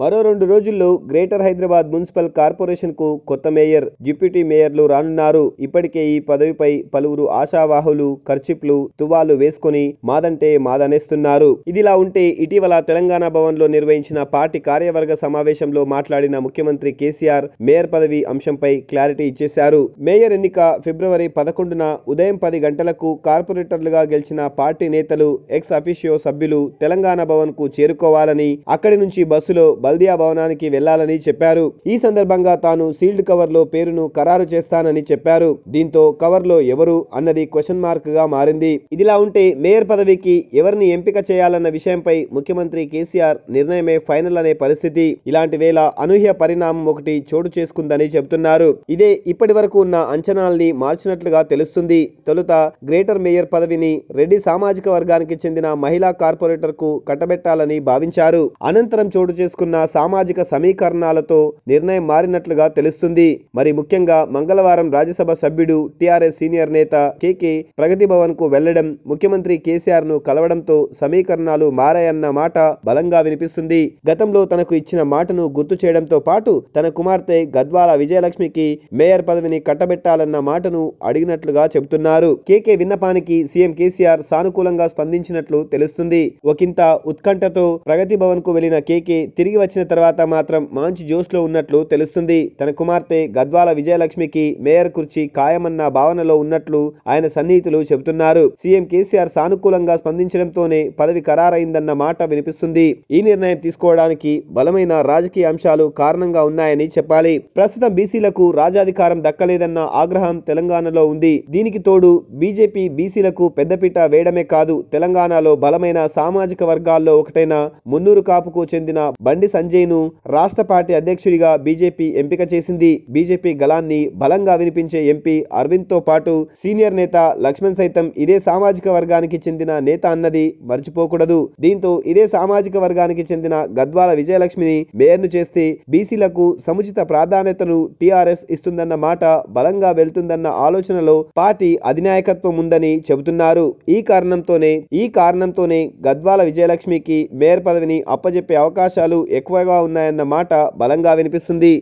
మరో రెండు రోజుల్లో గ్రేటర్ హైదరాబాద్ మున్సిపల్ కార్పొరేషన్కు కొత్త మేయర్ డిప్యూటీ మేయర్లు రానున్నారు ఇప్పటికే ఈ పదవిపై పలువురు ఆశావాహులు ఖర్చిప్లు తువాలు వేసుకుని మాదంటే మాదనేస్తున్నారు ఇదిలా ఉంటే ఇటీవల తెలంగాణ భవన్లో నిర్వహించిన పార్టీ కార్యవర్గ సమావేశంలో మాట్లాడిన ముఖ్యమంత్రి కేసీఆర్ మేయర్ పదవి అంశంపై క్లారిటీ ఇచ్చేశారు మేయర్ ఎన్నిక ఫిబ్రవరి పదకొండున ఉదయం పది గంటలకు కార్పొరేటర్లుగా గెలిచిన పార్టీ నేతలు ఎక్స్ అఫీషియో సభ్యులు తెలంగాణ భవన్కు చేరుకోవాలని అక్కడి నుంచి బస్సులో బల్దియా భవనానికి వెళ్లాలని చెప్పారు ఈ సందర్భంగా తాను సీల్డ్ కవర్ లో పేరును ఖరారు చేస్తానని చెప్పారు దీంతో కవర్ లో ఎవరు అన్నది క్వశ్చన్ మార్క్ గా మారింది ఇదిలా ఉంటే మేయర్ పదవికి ఎవరిని ఎంపిక చేయాలన్న విషయంపై ముఖ్యమంత్రి కేసీఆర్ నిర్ణయమే ఫైనల్ అనే పరిస్థితి ఇలాంటి వేళ అనూహ్య పరిణామం ఒకటి చోటు చేసుకుందని చెబుతున్నారు ఇదే ఇప్పటి వరకు ఉన్న అంచనాల్ని మార్చినట్లుగా తెలుస్తుంది తొలుత గ్రేటర్ మేయర్ పదవిని రెడ్డి సామాజిక వర్గానికి చెందిన మహిళా కార్పొరేటర్ కు కట్టబెట్టాలని భావించారు అనంతరం చోటు చేసుకున్న ఉన్న సామాజిక సమీకరణాలతో నిర్ణయం మారినట్లుగా తెలుస్తుంది మరి ముఖ్యంగా మంగళవారం రాజ్యసభ సభ్యుడు టీఆర్ఎస్ సీనియర్ నేత కేకే ప్రగతి భవన్ కు వెళ్లడం ముఖ్యమంత్రి కేసీఆర్ ను కలవడంతో సమీకరణాలు మారాయన్న మాట బలంగా వినిపిస్తుంది గతంలో తనకు ఇచ్చిన మాటను గుర్తు చేయడంతో పాటు తన కుమార్తె గద్వాల విజయలక్ష్మికి మేయర్ పదవిని కట్టబెట్టాలన్న మాటను అడిగినట్లుగా చెబుతున్నారు కేకే విన్నపానికి సీఎం కేసీఆర్ సానుకూలంగా స్పందించినట్లు తెలుస్తుంది ఒకంత ఉత్కంఠతో ప్రగతి భవన్ కు వెళ్లిన కేకే తిరిగి వచ్చిన తర్వాత మాత్రం మంచి జోష్లో ఉన్నట్లు తెలుస్తుంది తన కుమార్తె గద్వాల విజయలక్ష్మికి మేయర్ కుర్చీ ఖాయమన్న భావనలో ఉన్నట్లు ఆయన సన్నిహితులు చెబుతున్నారు సీఎం కేసీఆర్ సానుకూలంగా స్పందించడంతోనే పదవి ఖరారైందన్న మాట వినిపిస్తుంది ఈ నిర్ణయం తీసుకోవడానికి బలమైన రాజకీయ అంశాలు కారణంగా ఉన్నాయని చెప్పాలి ప్రస్తుతం బీసీలకు రాజాధికారం దక్కలేదన్న ఆగ్రహం తెలంగాణలో ఉంది దీనికి తోడు బీజేపీ బీసీలకు పెద్దపీట వేయడమే కాదు తెలంగాణలో బలమైన సామాజిక వర్గాల్లో ఒకటైన మున్నూరు కాపుకు చెందిన బండి సంజయ్ను రాష్ట్ర పార్టీ అధ్యక్షుడిగా బీజేపీ ఎంపిక చేసింది బీజేపీ గలాన్ని బలంగా వినిపించే ఎంపీ అరవింద్తో పాటు సీనియర్ నేత లక్ష్మణ్ సైతం ఇదే సామాజిక వర్గానికి చెందిన నేత అన్నది మర్చిపోకూడదు దీంతో ఇదే సామాజిక వర్గానికి చెందిన గద్వాల విజయలక్ష్మిని మేయర్ను చేస్తే బీసీలకు సముచిత ప్రాధాన్యతను టీఆర్ఎస్ ఇస్తుందన్న మాట బలంగా వెళ్తుందన్న ఆలోచనలో పార్టీ అధినాయకత్వం ఉందని చెబుతున్నారు ఈ కారణంతోనే ఈ కారణంతోనే గద్వాల విజయలక్ష్మికి మేయర్ పదవిని అప్పజెప్పే అవకాశాలు ఎక్కువగా ఉన్నాయన్న మాట బలంగా వినిపిస్తుంది